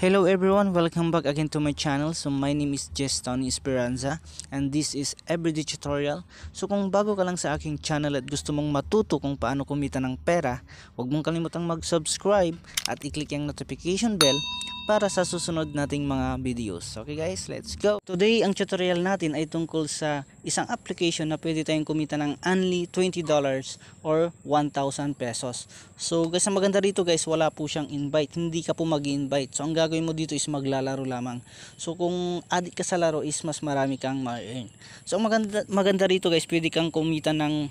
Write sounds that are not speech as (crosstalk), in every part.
Hello everyone, welcome back again to my channel. So my name is Jess Tony Esperanza and this is Everyday Tutorial. So kung bago ka lang sa aking channel at gusto mong matuto kung paano kumita ng pera, huwag mong kalimutang mag-subscribe at i-click yung notification bell para sa susunod nating mga videos. Okay guys, let's go! Today, ang tutorial natin ay tungkol sa isang application na pwede tayong kumita ng only $20 or 1,000 pesos. So guys, ang maganda rito guys, wala po siyang invite. Hindi ka po mag invite So ang gagawin mo dito is maglalaro lamang. So kung adik ka sa laro is mas marami kang ma-earn. So ang maganda, maganda rito guys, pwede kang kumita ng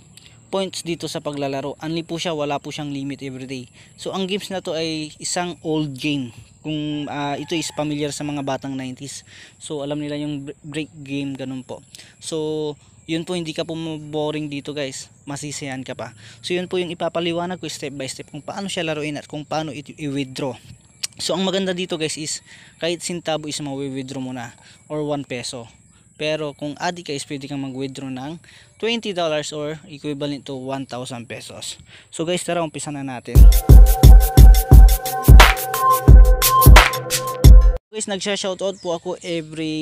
points dito sa paglalaro. Only po siya, wala po siyang limit everyday. So ang games na to ay isang old game. Kung uh, ito is familiar sa mga batang 90s. So alam nila yung break game, ganun po. So yun po hindi ka po boring dito guys masisiyahan ka pa so yun po yung ipapaliwanag ko step by step kung paano siya laruin at kung paano i-withdraw so ang maganda dito guys is kahit sintabo is mawi-withdraw mo na or 1 peso pero kung adik ka is pwede kang mag-withdraw ng $20 or equivalent to 1,000 pesos. So guys, tara umpisa na natin guys, nagsha-shoutout po ako every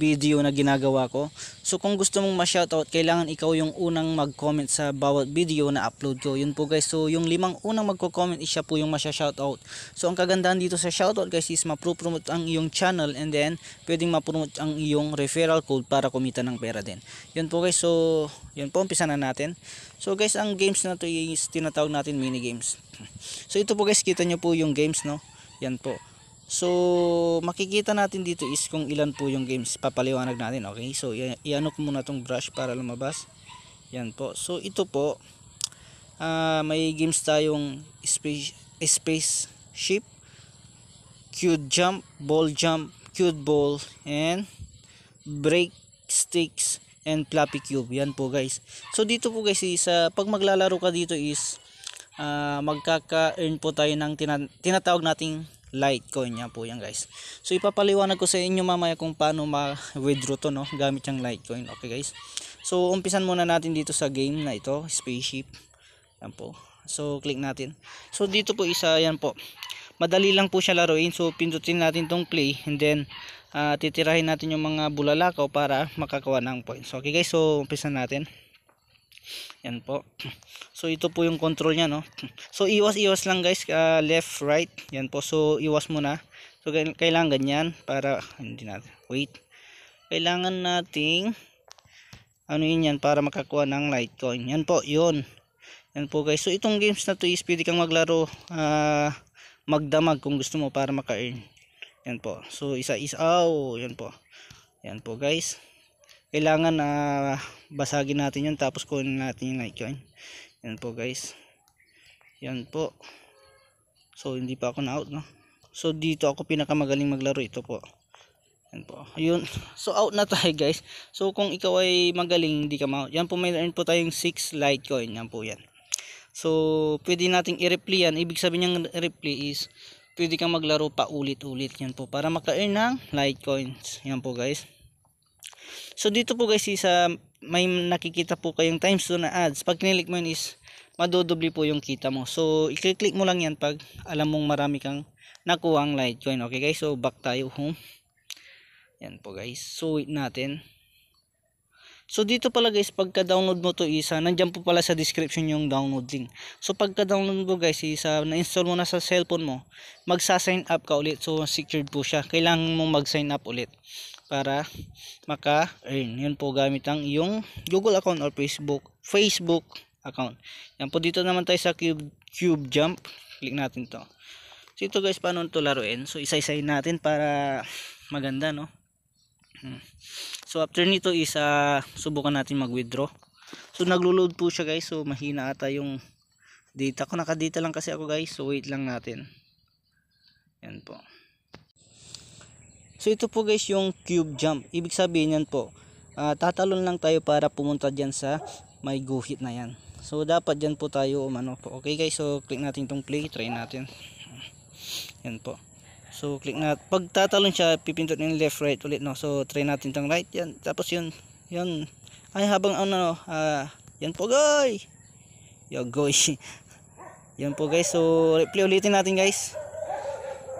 video na ginagawa ko. So kung gusto mong ma-shoutout, kailangan ikaw yung unang mag-comment sa bawat video na upload ko. Yun po guys, so yung limang unang magko-comment, siya po yung ma-shoutout. So ang kagandahan dito sa shoutout guys is ma-promote ang iyong channel and then pwedeng ma-promote ang iyong referral code para kumita ng pera din. Yun po guys, so yun po, umpisa na natin. So guys, ang games na to is tinatawag natin mini games. (clears throat) So ito po guys, kita nyo po yung games no. Yan po. So, makikita natin dito is kung ilan po yung games. Papaliwanag natin, okay? So, iano ko muna tong brush para lumabas. Yan po. So, ito po, uh, may games tayong space, space ship, cute jump, ball jump, cute ball, and break sticks, and floppy cube. Yan po guys. So, dito po guys, is, uh, pag maglalaro ka dito is, uh, magkaka-earn po tayo ng tina tinatawag nating Litecoin yan po yan guys. So ipapaliwanag ko sa inyo mamaya kung paano ma-withdraw to no gamit yung Litecoin. Okay guys. So umpisan muna natin dito sa game na ito, Spaceship. Yan po. So click natin. So dito po isa yan po. Madali lang po siya laruin. So pindutin natin tong play and then uh, titirahin natin yung mga bulalakaw para makakuha ng points. Okay guys, so umpisan natin. Yan po. So ito po yung control niya no. So iwas-iwas lang guys, uh, left, right. Yan po. So iwas muna. So kailangan ganyan para hindi natin. Wait. Kailangan nating ano yun yan para makakuha ng Litecoin. Yan po, yun. Yan po guys. So itong games na to is pwede kang maglaro uh, magdamag kung gusto mo para maka-earn. Yan po. So isa is oh, yan po. Yan po guys kailangan na uh, basagin natin yun tapos kunin natin yung night coin yan po guys yan po so hindi pa ako na out no so dito ako pinakamagaling maglaro ito po yan po ayun (laughs) so out na tayo guys so kung ikaw ay magaling hindi ka ma out yan po may earn po tayong 6 light coin yan po yan so pwede nating i-replay yan ibig sabihin ng replay is pwede kang maglaro pa ulit-ulit yan po para maka-earn ng light coins yan po guys So dito po guys sa may nakikita po kayong times 2 na ads. Pag kinilik mo yun is madodobli po yung kita mo. So i-click mo lang yan pag alam mong marami kang nakuha ang Litecoin. Okay guys, so back tayo home. Yan po guys. So wait natin. So dito pala guys, pagka-download mo to isa, nandiyan po pala sa description yung download link. So pagka-download mo guys, isa, na-install mo na sa cellphone mo, magsa-sign up ka ulit. So secured po siya. Kailangan mong mag-sign up ulit para maka-earn. Yun po gamit ang iyong Google account or Facebook, Facebook account. Yan po dito naman tayo sa cube, cube jump. Click natin to. So ito guys, paano ito laruin? So isa-isay natin para maganda no. Hmm. So after nito is uh, subukan natin mag-withdraw. So naglo-load po siya guys. So mahina ata yung data ko. Nakadata lang kasi ako guys. So wait lang natin. Yan po. So ito po guys yung cube jump. Ibig sabihin yan po, uh, tatalon lang tayo para pumunta dyan sa may guhit na yan. So dapat dyan po tayo umano po. Okay guys, so click natin itong play, try natin. Yan po. So click na, pag tatalon siya, pipindot yung left right ulit no. So try natin itong right yan. Tapos yun, Yan. Ay habang ano, uh, yan po guys. Yo guys. (laughs) yan po guys, so replay ulitin natin guys.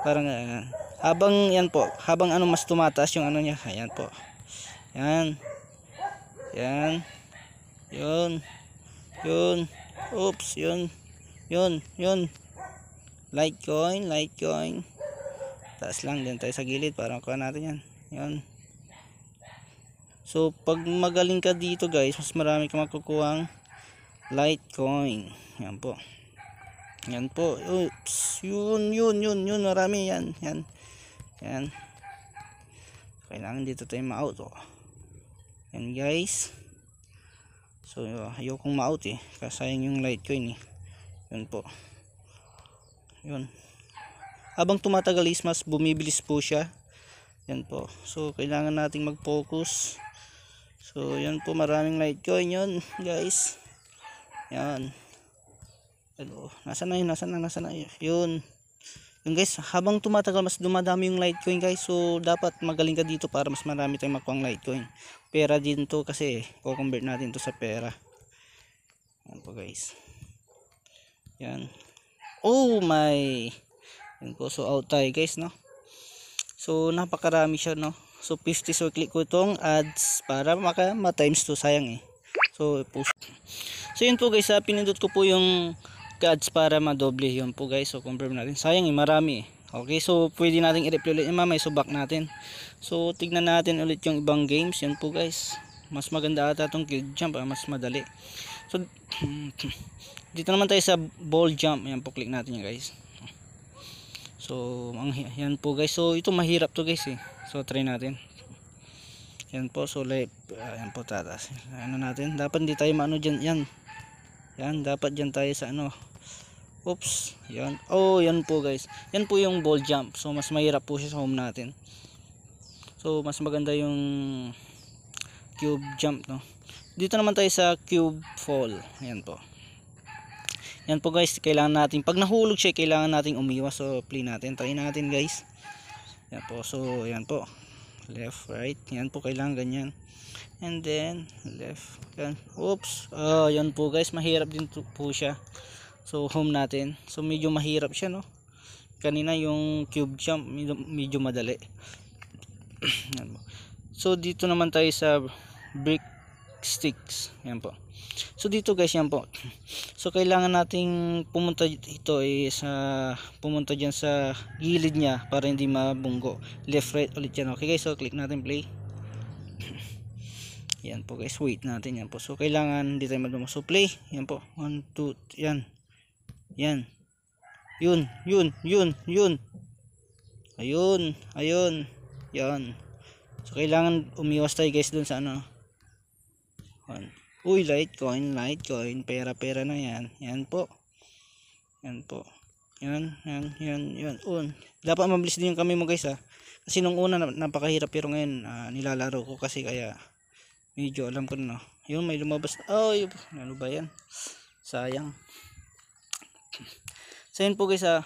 Parang uh, habang yan po habang ano mas tumataas yung ano niya ayan po yan yan yun yun oops yun yun yun litecoin litecoin taas lang din tayo sa gilid para makuha natin yan yun so pag magaling ka dito guys mas marami ka makukuha ang litecoin yan po yan po oops yun yun yun yun marami yan yan Ayan. kailangan dito tayo ma-out. Oh. Ayan guys. So, ayokong ma-out eh. Kasayang yung light coin eh. Yun po. Yun. Habang tumatagal is mas bumibilis po siya. Yan po. So, kailangan nating mag-focus. So, yan po. Maraming light coin yun guys. Yan. Hello. Nasaan na yun? Nasaan na? Nasaan na yun? Yun. Yun guys, habang tumatagal mas dumadami yung Litecoin guys. So dapat magaling ka dito para mas marami tayong makuha ng Litecoin. Pera din to kasi ko-convert natin to sa pera. Yan po guys. Yan. Oh my. Yan po. So out tayo guys no. So napakarami siya no. So 50 so click ko itong ads para maka ma times to sayang eh. So post. So yun po guys, ah, pinindot ko po yung ads para madoble yun po guys so confirm natin sayang eh marami eh okay so pwede natin i-replay ulit yung mamay so natin so tignan natin ulit yung ibang games yun po guys mas maganda ata itong kill jump ah, mas madali so (clears throat) dito naman tayo sa ball jump Ayan po click natin yan guys so ang, yan po guys so ito mahirap to guys eh so try natin yan po so left ayan po tatas ano natin dapat hindi tayo maano dyan yan yan, dapat dyan tayo sa ano. Oops, yan. Oh, yan po guys. Yan po yung ball jump. So, mas mahirap po siya sa home natin. So, mas maganda yung cube jump, no? Dito naman tayo sa cube fall. Yan po. Yan po guys, kailangan natin, pag nahulog siya, kailangan nating umiwas. So, play natin. Try natin guys. Yan po. So, yan po left, right. Yan po kailangan ganyan. And then, left. Yan. Oops. Oh, ah, yan po guys. Mahirap din po siya. So, home natin. So, medyo mahirap siya, no? Kanina yung cube jump, medyo, medyo madali. (clears throat) so, dito naman tayo sa brick sticks. Yan po so dito guys yan po so kailangan nating pumunta dito ay eh, sa pumunta diyan sa gilid niya para hindi mabunggo left right ulit yan okay guys so click natin play yan po guys wait natin yan po so kailangan hindi tayo magdamo so play yan po 1 2 yan yan yun yun yun yun ayun ayun yan so kailangan umiwas tayo guys dun sa ano 1 Uy, Litecoin, Litecoin, pera-pera na yan. Yan po. Yan po. Yan, yan, yan, yan. Un. Dapat mabilis din yung kami mo guys ha. Kasi nung una napakahirap pero ngayon uh, nilalaro ko kasi kaya medyo alam ko na. No? Yun, may lumabas. Ay, ano ba yan? Sayang. So yun po guys ha.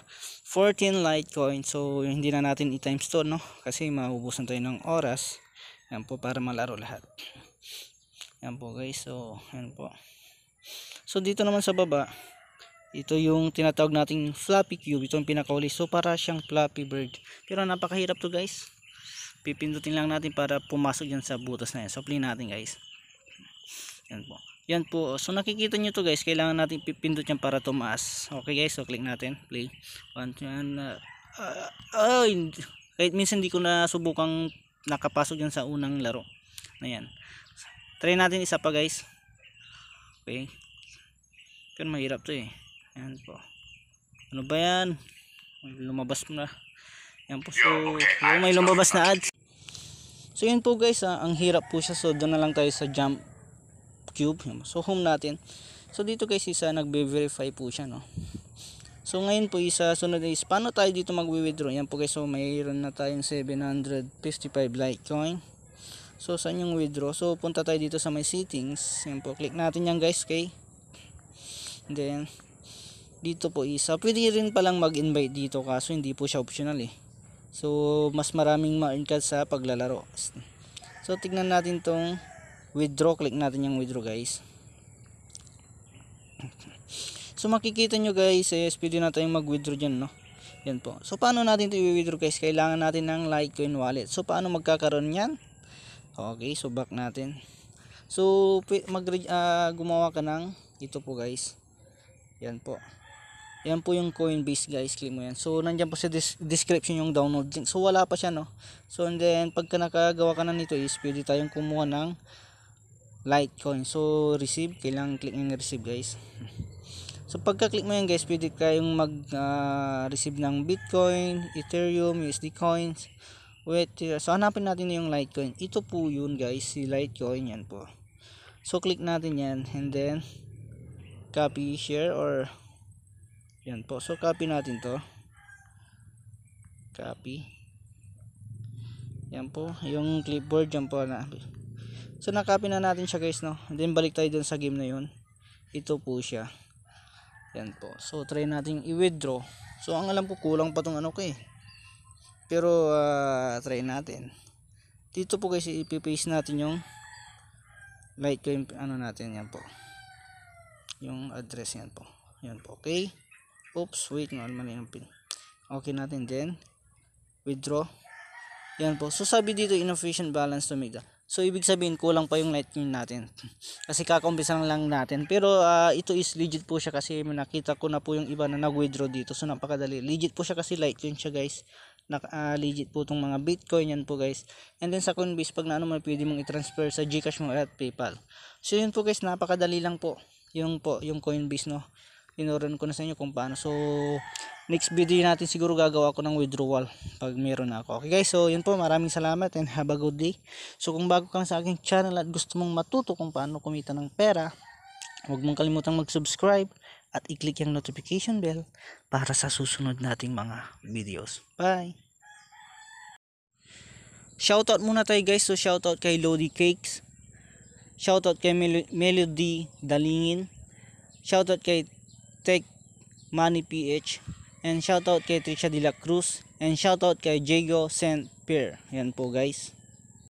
14 Litecoin. So hindi na natin i-times to no. Kasi maubusan tayo ng oras. Yan po para malaro lahat. Yan po guys. So, yan po. So, dito naman sa baba, ito yung tinatawag nating floppy cube. Ito ang pinakauli. So, para siyang floppy bird. Pero napakahirap to guys. Pipindutin lang natin para pumasok yan sa butas na yan. So, play natin guys. Yan po. Yan po. So, nakikita nyo to guys. Kailangan natin pipindot yan para tumaas. Okay guys. So, click natin. Play. One, two, and, uh, uh, oh, kahit minsan hindi ko na nakapasok yan sa unang laro. Ayan. Try natin isa pa guys. Okay. Kan mahirap to eh. Ayan po. Ano ba yan? May lumabas na. Ayan po. So, yung may lumabas na ads. So yun po guys. Ah, ang hirap po siya. So doon na lang tayo sa jump cube. So home natin. So dito guys isa nagbe-verify po siya no. So ngayon po isa sunod is paano tayo dito magwi-withdraw. Yan po guys so mayroon na tayong 755 Litecoin. So, saan yung withdraw? So, punta tayo dito sa my settings. Yan po. Click natin yan guys. Okay. And then, dito po isa. Pwede rin palang mag-invite dito kaso hindi po siya optional eh. So, mas maraming ma-earn ka sa paglalaro. So, tignan natin tong withdraw. Click natin yung withdraw guys. So, makikita nyo guys, eh, pwede na tayong mag-withdraw dyan, no? Yan po. So, paano natin ito i-withdraw guys? Kailangan natin ng Litecoin wallet. So, paano magkakaroon yan? Okay, so back natin. So mag uh, gumawa ka ng ito po guys. Yan po. Yan po yung Coinbase guys, click mo yan. So nandiyan po sa description yung download link. So wala pa siya no. So and then pagka nakagawa ka na nito is pwede tayong kumuha ng Litecoin. So receive, kailangan click ng receive guys. (laughs) So pagka-click mo yan guys, pwede kayong mag-receive ah, uh, ng Bitcoin, Ethereum, USD coins, Wait, so hanapin natin yung Litecoin. Ito po yun guys, si Litecoin yan po. So click natin yan and then copy share or yan po. So copy natin to. Copy. Yan po, yung clipboard yan po na. So na na natin siya guys no. And then balik tayo dun sa game na yun. Ito po siya. Yan po. So try natin i-withdraw. So ang alam ko kulang pa tong ano ko eh pero uh, try natin dito po guys ipipaste natin yung Litecoin ano natin yan po yung address yan po yan po okay oops wait nga mali yung pin okay natin then withdraw yan po so sabi dito inefficient balance to make that. So ibig sabihin kulang pa yung lightning natin. (laughs) Kasi kakumpisan lang natin. Pero uh, ito is legit po siya kasi nakita ko na po yung iba na nag-withdraw dito. So napakadali. Legit po siya kasi lightning siya guys naka, uh, legit po itong mga Bitcoin yan po guys. And then sa Coinbase, pag naano mo, pwede mong i-transfer sa Gcash mo at PayPal. So yun po guys, napakadali lang po yung po, yung Coinbase no. Tinuruan ko na sa inyo kung paano. So next video natin siguro gagawa ko ng withdrawal pag meron ako. Okay guys, so yun po, maraming salamat and have a good day. So kung bago ka sa aking channel at gusto mong matuto kung paano kumita ng pera, huwag mong kalimutang mag-subscribe at i-click yung notification bell para sa susunod nating mga videos. Bye! Shoutout muna tayo guys. So shoutout kay Lodi Cakes. Shoutout kay Mel Melody Dalingin. Shoutout kay Tech Money PH. And shoutout kay Trisha De La Cruz. And shoutout kay Jago Saint Pierre. Yan po guys.